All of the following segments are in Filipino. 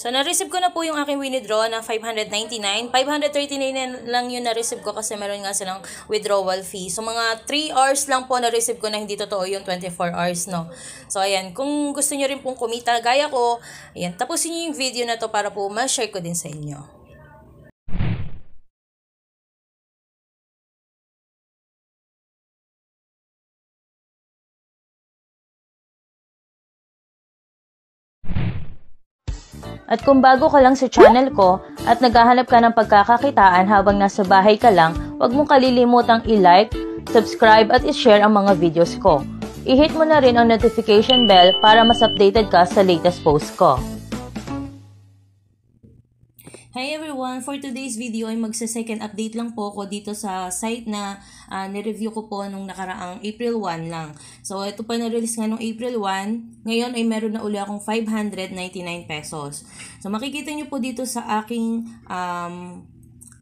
So, na-receive ko na po yung aking withdraw ng 599. 539 lang yun na-receive ko kasi meron nga silang withdrawal fee. So, mga 3 hours lang po na-receive ko na hindi totoo yung 24 hours, no? So, ayan. Kung gusto nyo rin pong kumita gaya ko, ayan, tapusin nyo yung video na to para po ma-share ko din sa inyo. At kung bago ka lang sa channel ko at naghahanap ka ng pagkakakitaan habang nasa bahay ka lang, huwag mong kalilimutang i-like, subscribe at i-share ang mga videos ko. I-hit mo na rin ang notification bell para mas updated ka sa latest post ko. Hi everyone! For today's video ay magsa-second update lang po ako dito sa site na uh, nireview ko po nung nakaraang April 1 lang. So ito pa na-release nga nung April 1. Ngayon ay meron na uli akong 599 pesos. So makikita nyo po dito sa aking um,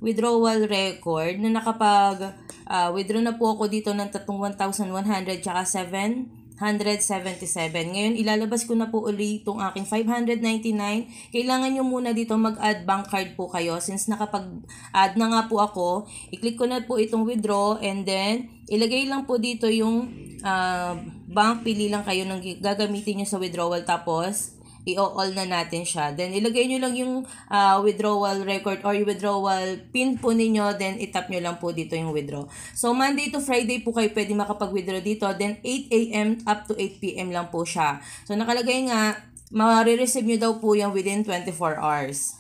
withdrawal record na nakapag uh, na po ako dito ng tatong 1,100 tsaka 7 177. Ngayon, ilalabas ko na po uli itong aking 599. Kailangan nyo muna dito mag-add bank card po kayo. Since nakapag-add na nga po ako, i-click ko na po itong withdraw and then ilagay lang po dito yung uh, bank. Pili lang kayo ng gagamitin nyo sa withdrawal. Tapos, i-all na natin siya. Then, ilagay nyo lang yung uh, withdrawal record or yung withdrawal pin po ninyo. Then, itap nyo lang po dito yung withdraw. So, Monday to Friday po kayo pwede makapag-withdraw dito. Then, 8 a.m. up to 8 p.m. lang po siya. So, nakalagay nga, ma-receive nyo daw po yung within 24 hours.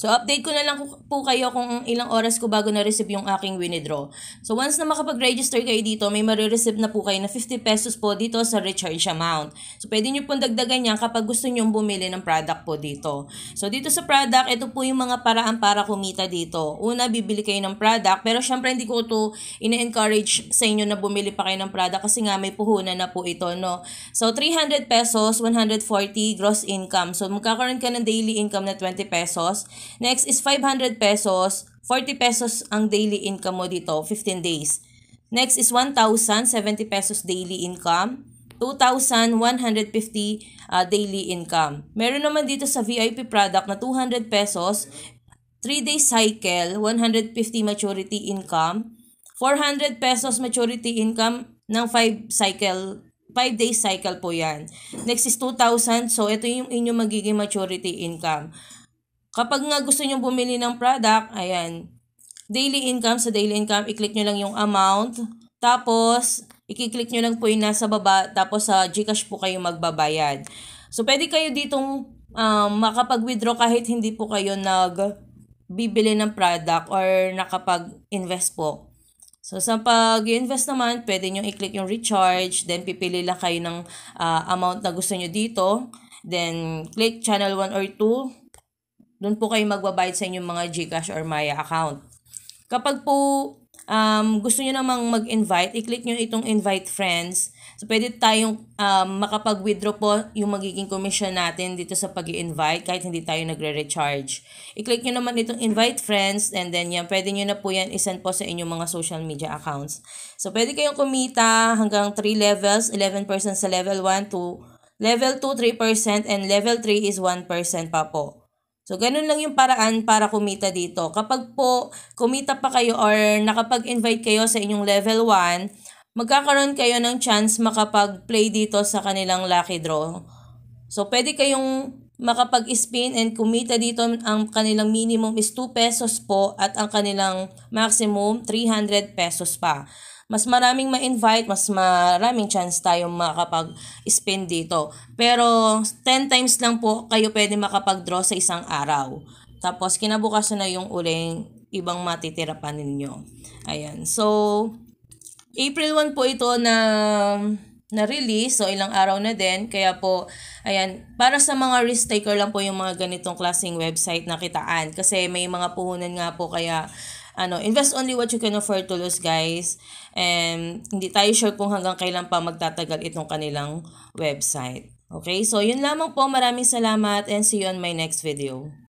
So, update ko na lang po kayo kung ilang oras ko bago na-receive yung aking winidraw. So, once na makapag-register kayo dito, may marireceive na po kayo na 50 pesos po dito sa recharge amount. So, pwede nyo pong dagdagan yan kapag gusto nyo bumili ng product po dito. So, dito sa product, ito po yung mga paraan para kumita dito. Una, bibili kayo ng product, pero syempre hindi ko ito ina-encourage sa inyo na bumili pa kayo ng product kasi nga may puhunan na po ito, no? So, 300 pesos, 140 gross income. So, magkakaroon ka ng daily income na 20 pesos. Next is 500 pesos. 40 pesos ang daily income mo dito, 15 days. Next is 1,070 pesos daily income. 2,150 uh, ah, daily income. Meron naman dito sa VIP product na 200 pesos, 3-day cycle, 150 maturity income, 400 pesos maturity income ng 5 cycle 5 day cycle po yan. Next is 2,000. So, ito yung inyong magiging maturity income. Kapag nga gusto nyo bumili ng product, ayan, daily income, sa daily income, i-click nyo lang yung amount. Tapos, i-click nyo lang po yung nasa baba. Tapos, sa uh, Gcash po kayo magbabayad. So, pwede kayo ditong um, makapag-withdraw kahit hindi po kayo nag ng product or nakapag-invest po. So, sa pag-invest naman, pwede nyo i-click yung recharge. Then, pipili lang kayo ng uh, amount na gusto nyo dito. Then, click channel 1 or 2. Doon po kayo magbabayad sa inyong mga GCash or Maya account. Kapag po um, gusto niyo namang mag-invite, i-click niyo itong invite friends. So, pwede tayong um, makapag-withdraw po yung magiging commission natin dito sa pag invite kahit hindi tayo nagre-recharge. I-click nyo naman itong invite friends and then yan, pwede nyo na po yan isend po sa inyong mga social media accounts. So, pwede kayong kumita hanggang 3 levels, 11% sa level 1 to level 2, 3% and level 3 is 1% pa po. So, ganun lang yung paraan para kumita dito. Kapag po kumita pa kayo or nakapag-invite kayo sa inyong level 1, magkakaroon kayo ng chance makapag-play dito sa kanilang lucky draw. So, pwede kayong makapag-spin and kumita dito ang kanilang minimum is 2 pesos po at ang kanilang maximum 300 pesos pa. Mas maraming ma-invite, mas maraming chance tayong makapag-spin dito. Pero 10 times lang po kayo pwede makapag-draw sa isang araw. Tapos kinabukasan na yung uling ibang matitira pa ninyo. Ayan. So, April 1 po ito na na-release, so ilang araw na din. Kaya po, ayan, para sa mga risk taker lang po yung mga ganitong klaseng website na kitaan. Kasi may mga puhunan nga po kaya ano, invest only what you can afford to lose guys. And hindi tayo sure kung hanggang kailan pa magtatagal itong kanilang website. Okay, so yun lamang po. Maraming salamat and see you on my next video.